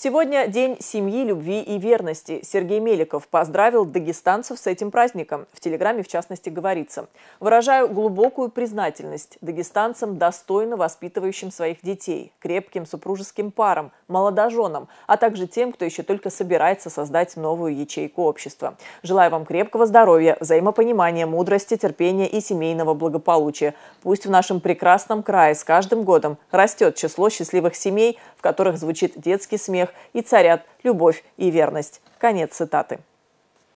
Сегодня День семьи, любви и верности. Сергей Меликов поздравил дагестанцев с этим праздником. В Телеграме, в частности, говорится. «Выражаю глубокую признательность дагестанцам, достойно воспитывающим своих детей, крепким супружеским парам, молодоженам, а также тем, кто еще только собирается создать новую ячейку общества. Желаю вам крепкого здоровья, взаимопонимания, мудрости, терпения и семейного благополучия. Пусть в нашем прекрасном крае с каждым годом растет число счастливых семей, в которых звучит детский смех, и царят любовь и верность. Конец цитаты.